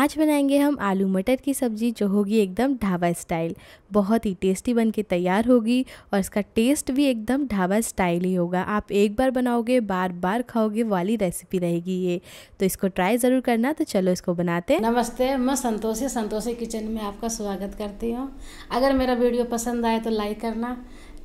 आज बनाएंगे हम आलू मटर की सब्ज़ी जो होगी एकदम ढाबा स्टाइल बहुत ही टेस्टी बन के तैयार होगी और इसका टेस्ट भी एकदम ढाबा स्टाइल ही होगा आप एक बार बनाओगे बार बार खाओगे वाली रेसिपी रहेगी ये तो इसको ट्राई ज़रूर करना तो चलो इसको बनाते हैं नमस्ते मैं संतोषी संतोषी किचन में आपका स्वागत करती हूँ अगर मेरा वीडियो पसंद आए तो लाइक करना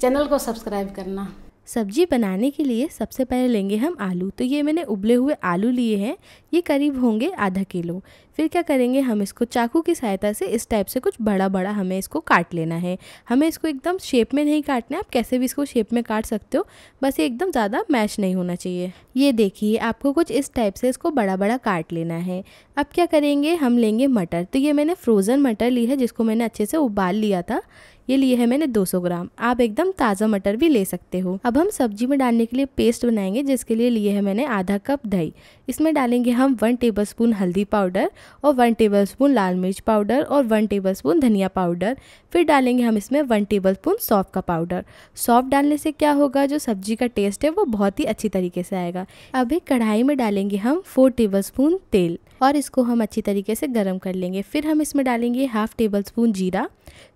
चैनल को सब्सक्राइब करना सब्जी बनाने के लिए सबसे पहले लेंगे हम आलू तो ये मैंने उबले हुए आलू लिए हैं ये करीब होंगे आधा किलो फिर क्या करेंगे हम इसको चाकू की सहायता से इस टाइप से कुछ बड़ा बड़ा हमें इसको काट लेना है हमें इसको एकदम शेप में नहीं काटना है आप कैसे भी इसको शेप में काट सकते हो बस ये एकदम ज़्यादा मैश नहीं होना चाहिए ये देखिए आपको कुछ इस टाइप से इसको बड़ा बड़ा काट लेना है अब क्या करेंगे हम लेंगे मटर तो ये मैंने फ्रोज़न मटर ली है जिसको मैंने अच्छे से उबाल लिया था ये लिए है मैंने 200 ग्राम आप एकदम ताज़ा मटर भी ले सकते हो अब हम सब्जी में डालने के लिए पेस्ट बनाएंगे जिसके लिए लिए है मैंने आधा कप दही इसमें डालेंगे हम वन टेबलस्पून हल्दी पाउडर और वन टेबलस्पून लाल मिर्च पाउडर और वन टेबलस्पून धनिया पाउडर फिर डालेंगे हम इसमें वन स्पून सौफ का पाउडर सौफ डालने से क्या होगा जो सब्जी का टेस्ट है वो बहुत ही अच्छी तरीके से आएगा अब एक कढ़ाई में डालेंगे हम फोर स्पून तेल और इसको हम अच्छी तरीके से गर्म कर लेंगे फिर हम इसमें डालेंगे हाफ टेबल स्पून जीरा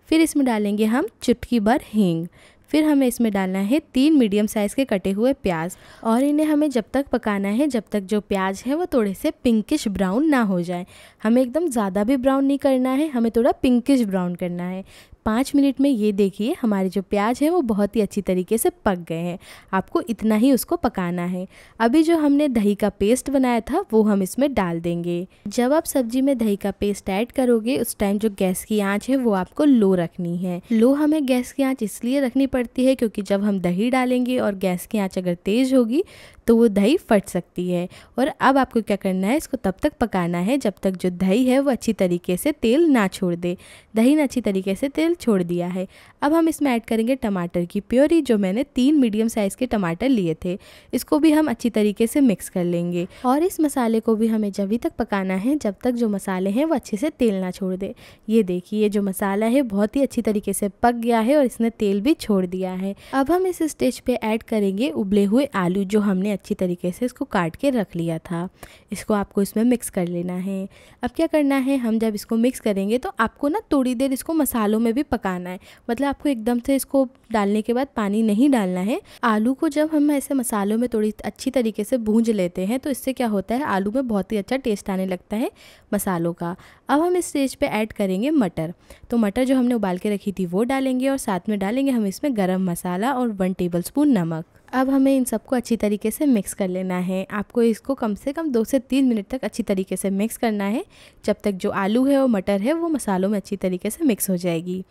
फिर इसमें डालेंगे हम चुटकी भर हींग फिर हमें इसमें डालना है तीन मीडियम साइज़ के कटे हुए प्याज और इन्हें हमें जब तक पकाना है जब तक जो प्याज है वो थोड़े से पिंकिश ब्राउन ना हो जाए हमें एकदम ज़्यादा भी ब्राउन नहीं करना है हमें थोड़ा पिंकिश ब्राउन करना है पाँच मिनट में ये देखिए हमारे जो प्याज है वो बहुत ही अच्छी तरीके से पक गए हैं आपको इतना ही उसको पकाना है अभी जो हमने दही का पेस्ट बनाया था वो हम इसमें डाल देंगे जब आप सब्जी में दही का पेस्ट ऐड करोगे उस टाइम जो गैस की आँच है वो आपको लो रखनी है लो हमें गैस की आँच इसलिए रखनी पड़ती है क्योंकि जब हम दही डालेंगे और गैस की आँच अगर तेज़ होगी तो वो दही फट सकती है और अब आपको क्या करना है इसको तब तक पकाना है जब तक जो दही है वो अच्छी तरीके से तेल ना छोड़ दे दही ने अच्छी तरीके से तेल छोड़ दिया है अब हम इसमें ऐड करेंगे टमाटर की प्योरी जो मैंने तीन मीडियम साइज़ के टमाटर लिए थे इसको भी हम अच्छी तरीके से मिक्स कर लेंगे और इस मसाले को भी हमें जब तक पकाना है जब तक जो मसाले हैं वो अच्छे से तेल ना छोड़ दे ये देखिए जो मसाला है बहुत ही अच्छी तरीके से पक गया है और इसने तेल भी छोड़ दिया है अब हम इस स्टेज पे ऐड करेंगे उबले हुए आलू जो हमने अच्छी तरीके से इसको काट के रख लिया था इसको आपको इसमें मिक्स कर लेना है अब क्या करना है हम जब इसको मिक्स करेंगे तो आपको ना थोड़ी देर इसको मसालों में भी पकाना है मतलब आपको एकदम से इसको डालने के बाद पानी नहीं डालना है आलू को जब हम ऐसे मसालों में थोड़ी अच्छी तरीके से भूंज लेते हैं तो इससे क्या होता है आलू में बहुत ही अच्छा टेस्ट आने लगता है मसालों का अब हम इस स्टेज पे ऐड करेंगे मटर तो मटर जो हमने उबाल के रखी थी वो डालेंगे और साथ में डालेंगे हम इसमें गरम मसाला और वन टेबल स्पून नमक अब हमें इन सबको अच्छी तरीके से मिक्स कर लेना है आपको इसको कम से कम दो से तीन मिनट तक अच्छी तरीके से मिक्स करना है जब तक जो आलू है और मटर है वो मसालों में अच्छी तरीके से मिक्स हो जाएगी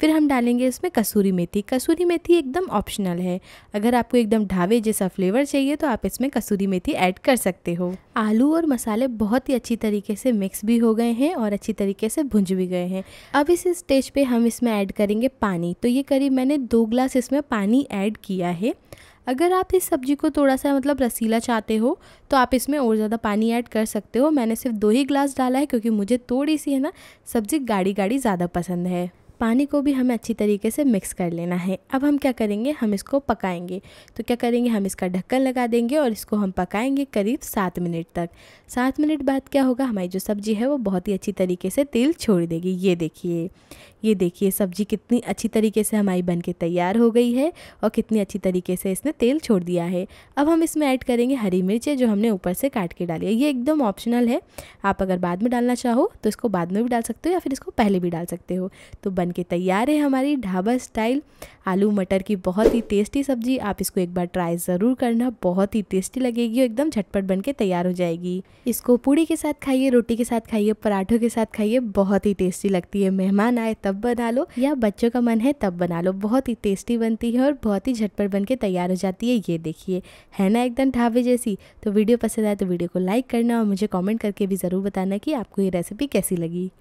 फिर हम डालेंगे इसमें कसूरी मेथी कसूरी मेथी एकदम ऑप्शनल है अगर आपको एकदम ढावे जैसा फ्लेवर चाहिए तो आप इसमें कसूरी मेथी ऐड कर सकते हो आलू और मसाले बहुत ही अच्छी तरीके से मिक्स भी हो गए हैं और अच्छी तरीके से भुंज भी गए हैं अब इस स्टेज पर हम इसमें ऐड करेंगे पानी तो ये करीब मैंने दो ग्लास इसमें पानी ऐड किया है अगर आप इस सब्ज़ी को थोड़ा सा मतलब रसीला चाहते हो तो आप इसमें और ज़्यादा पानी ऐड कर सकते हो मैंने सिर्फ दो ही ग्लास डाला है क्योंकि मुझे थोड़ी सी है ना सब्ज़ी गाढ़ी गाढ़ी ज़्यादा पसंद है पानी को भी हमें अच्छी तरीके से मिक्स कर लेना है अब हम क्या करेंगे हम इसको पकाएंगे तो क्या करेंगे हम इसका ढक्कन लगा देंगे और इसको हम पकाएंगे करीब सात मिनट तक सात मिनट बाद क्या होगा हमारी जो सब्ज़ी है वो बहुत ही अच्छी तरीके से तेल छोड़ देगी ये देखिए ये देखिए सब्जी कितनी अच्छी तरीके से हमारी बन के तैयार हो गई है और कितनी अच्छी तरीके से इसने तेल छोड़ दिया है अब हम इसमें ऐड करेंगे हरी मिर्चें जो हमने ऊपर से काट के डाली है ये एकदम ऑप्शनल है आप अगर बाद में डालना चाहो तो इसको बाद में भी डाल सकते हो या फिर इसको पहले भी डाल सकते हो तो बन के तैयार है हमारी ढाबा स्टाइल आलू मटर की बहुत ही टेस्टी सब्जी आप इसको एक बार ट्राई ज़रूर करना बहुत ही टेस्टी लगेगी और एकदम झटपट बन के तैयार हो जाएगी इसको पूड़ी के साथ खाइए रोटी के साथ खाइए पराठों के साथ खाइए बहुत ही टेस्टी लगती है मेहमान आए तब तब बना लो या बच्चों का मन है तब बना लो बहुत ही टेस्टी बनती है और बहुत ही झटपट बन के तैयार हो जाती है ये देखिए है ना एकदम ढाबे जैसी तो वीडियो पसंद आए तो वीडियो को लाइक करना और मुझे कॉमेंट करके भी ज़रूर बताना कि आपको ये रेसिपी कैसी लगी